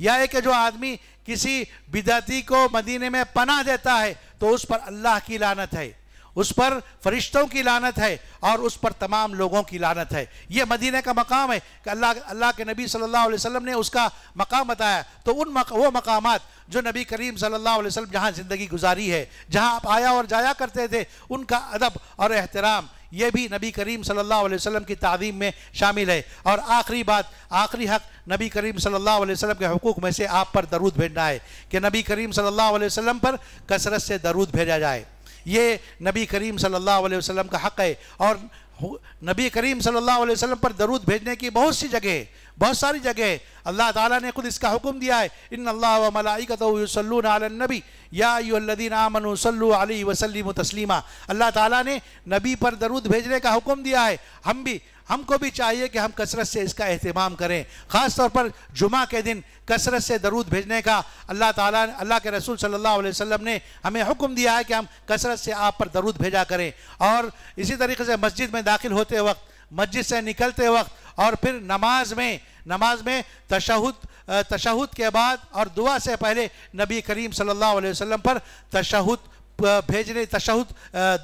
या एक जो आदमी किसी बिदती को मदीने में पना देता है तो उस पर अल्लाह की लानत है उस पर फरिश्तों की लानत है और उस पर तमाम लोगों की लानत है यह मदीने का मकाम है कि अल्लाह अल्लाह के नबी सल्लल्लाहु अलैहि वसल्लम ने उसका मकाम बताया तो उन मक, वो मकाम जो नबी करीम सल्लल्लाहु अलैहि वसल्लम जहाँ ज़िंदगी गुजारी है जहाँ आप आया और जाया करते थे उनका अदब और एहतराम ये भी नबी करीम सल्लल्लाहु अलैहि वसल्लम की तादीम में शामिल है और आखिरी बात आखिरी हक नबी करीम सल्लल्लाहु अलैहि वसल्लम के हकूक़ में से आप पर दरूद भेजना है कि नबी करीम सल्लल्लाहु अलैहि वसल्लम पर कसरत से दरूद भेजा जाए ये नबी करीम सल्लल्लाहु अलैहि वसल्लम का हक़ है और नबी करीम सल्लल्लाहु अलैहि वसल्लम पर दरूद भेजने की बहुत सी जगह बहुत सारी जगह अल्लाह ताला ने खुद इसका हुक्म दिया है इन अल्लाह व मलाइकतनबी यादीन आमन तस्लीमा अल्लाह ताला ने नबी पर दरूद भेजने का हुक्म दिया है हम भी हमको भी चाहिए कि हम कसरत से इसका अहतमाम करें ख़ास तौर पर जुमा के दिन कसरत से दरूद भेजने का अल्लाह ताला अल्लाह के रसूल सल्लल्लाहु अलैहि वसल्लम ने हमें हुक्म दिया है कि हम कसरत से आप पर दरूद भेजा करें और इसी तरीके से मस्जिद में दाखिल होते वक्त मस्जिद से निकलते वक्त और फिर नमाज में नमाज में तशहद तशहद के बाद और दुआ से पहले नबी करीम सल्लल्लाहु अलैहि वसल्लम पर तशहद भेजने तशहद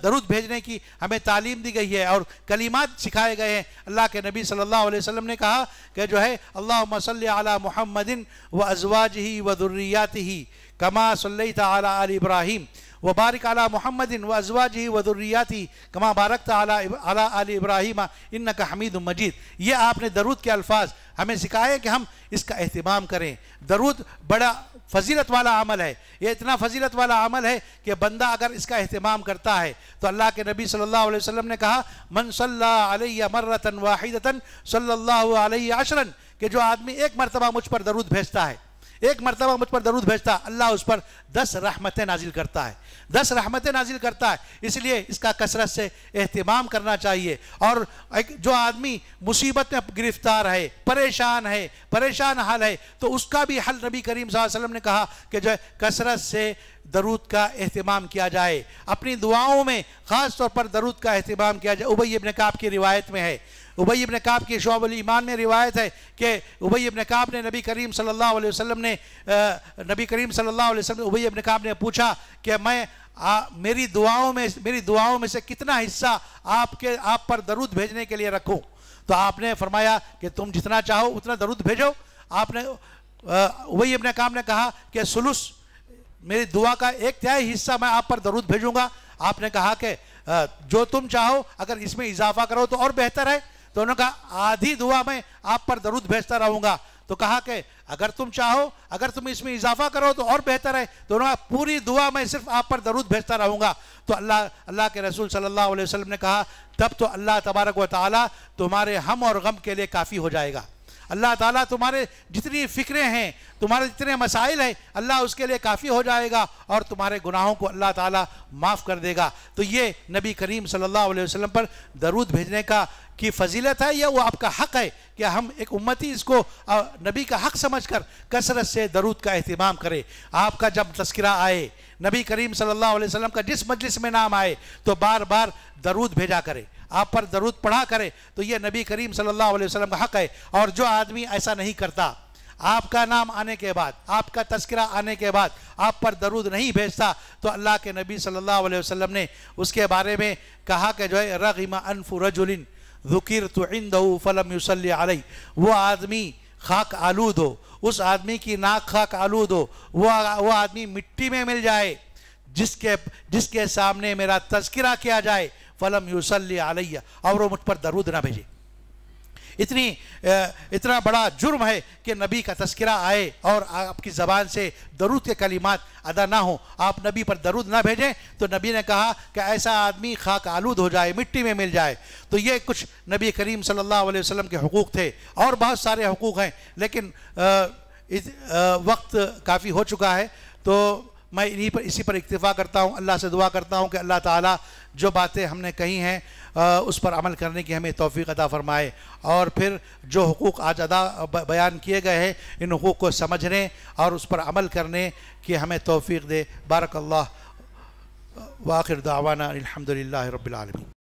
दरुद भेजने की हमें तालीम दी गई है और कलीमात सिखाए गए हैं अल्लाह के नबी सल्लल्लाहु अलैहि वसल्लम ने कहा कि जो है अल्लाह मसल महमदिन मोहम्मदिन व अजवाज ही व दुर्रियात ही कमा सल्ला तब्राहिम व अला मोहम्मद व जी वदुर्रियाती कमा बारक अला इब्राहिम इन का हमीद मजीद ये आपने दरूद के अल्फाज हमें सिखाए कि हम इसका अहतमाम करें दरूद बड़ा फजीलत वाला अमल है ये इतना फजीलत वाला अमल है कि बंदा अगर इसका अहतमाम करता है तो अल्लाह के नबी सल्लल्लाहु अलैहि वसल्लम ने कहा मन सल्ला मर्रतन वाहिदतन सल्लल्लाहु अलैहि अशरन कि जो आदमी एक मरतबा मुझ पर दरूद भेजता है एक मरतबा मुझ पर दरूद भेजता अल्लाह उस पर दस रहमतें नाजिल करता है दस रहमतें नाजिल करता है इसलिए इसका कसरत से अहतमाम करना चाहिए और एक जो आदमी मुसीबत में गिरफ्तार है परेशान है परेशान हाल है तो उसका भी हल नबी करीम वसल्लम ने कहा कि जो है कसरत से दरूद का अहतमाम किया जाए अपनी दुआओं में ख़ास तौर पर दरूद का अहतमाम किया जाए उबई अब नकाब की रिवायत में है उबई अब नकाब की ईमान में रिवायत है कि उबई अब नकाब ने नबी करीम सल्ला वसम ने नबी करीम सल्ला वसम उबई अब नकाब ने पूछा कि मैं आ, मेरी दुआओं में मेरी दुआओं में से कितना हिस्सा आपके आप पर दरूद भेजने के लिए रखूँ तो आपने फरमाया कि तुम जितना चाहो उतना दरूद भेजो आपने वही अपने काम ने कहा कि सुलुस मेरी दुआ का एक तिहाई हिस्सा मैं आप पर दरूद भेजूंगा आपने कहा कि जो तुम चाहो अगर इसमें इजाफा करो तो और बेहतर है तो उन्होंने कहा आधी दुआ मैं आप पर दरूद भेजता रहूंगा तो कहा कि अगर तुम चाहो अगर तुम इसमें इजाफा करो तो और बेहतर है तो उन्होंने पूरी दुआ मैं सिर्फ आप पर दरूद भेजता रहूंगा तो अल्लाह अल्लाह के रसूल सल्लल्लाहु अलैहि वसल्लम ने कहा तब तो अल्लाह तबारक व तुम्हारे हम और गम के लिए काफ़ी हो जाएगा अल्लाह ताला तुम्हारे जितनी फ़िक्रें हैं तुम्हारे जितने मसाइल हैं अल्लाह उसके लिए काफ़ी हो जाएगा और तुम्हारे गुनाहों को अल्लाह ताला माफ़ कर देगा तो ये नबी करीम सल्लल्लाहु अलैहि वसल्लम पर दरूद भेजने का की फजीलत है या वो आपका हक है कि हम एक उम्मती इसको नबी का हक समझकर कसरत से दरूद का अहतमाम करें आपका जब तस्करा आए नबी करीम सल्लल्लाहु अलैहि वसल्लम का जिस मजलिस में नाम आए तो बार बार दरूद भेजा करें आप पर दरूद पढ़ा करे तो ये नबी करीम सल्लल्लाहु अलैहि वसल्लम का हक है और जो आदमी ऐसा नहीं करता आपका नाम आने के बाद आपका तस्करा आने के बाद आप पर दरूद नहीं भेजता तो अल्लाह के नबी सल्लल्लाहु अलैहि वसल्लम ने उसके बारे में कहा कि जो है रगमा रजुलिन ज़ुकिर तो इन फ़लम यूसल आलई वो आदमी खाक आलूद हो उस आदमी की नाक खाक आलूद हो वो वो आदमी मिट्टी में मिल जाए जिसके जिसके सामने मेरा तस्करा किया जाए फ़लम यूसल आलिया और वो मुझ पर दरूद ना भेजे इतनी इतना बड़ा जुर्म है कि नबी का तस्करा आए और आपकी ज़बान से दरूद के कलिमात अदा ना हो आप नबी पर दरूद ना भेजें तो नबी ने कहा कि ऐसा आदमी खाक आलूद हो जाए मिट्टी में मिल जाए तो ये कुछ नबी करीम सल्लल्लाहु अलैहि वसल्लम के हकूक़ थे और बहुत सारे हकूक़ हैं लेकिन इस वक्त काफ़ी हो चुका है तो मैं इन्हीं पर इसी पर इतफ़ा करता हूँ अल्लाह से दुआ करता हूँ कि अल्लाह ताली जो बातें हमने कही हैं उस पर अमल करने की हमें तोफ़ी अदा फ़रमाए और फिर जो हकूक़ आज अदा बयान किए गए हैं इन हकूक़ को समझने और उस पर अमल करने की हमें तोफ़ी दे बारक वाखिर दावाना अलहमदिल्ला रबालमी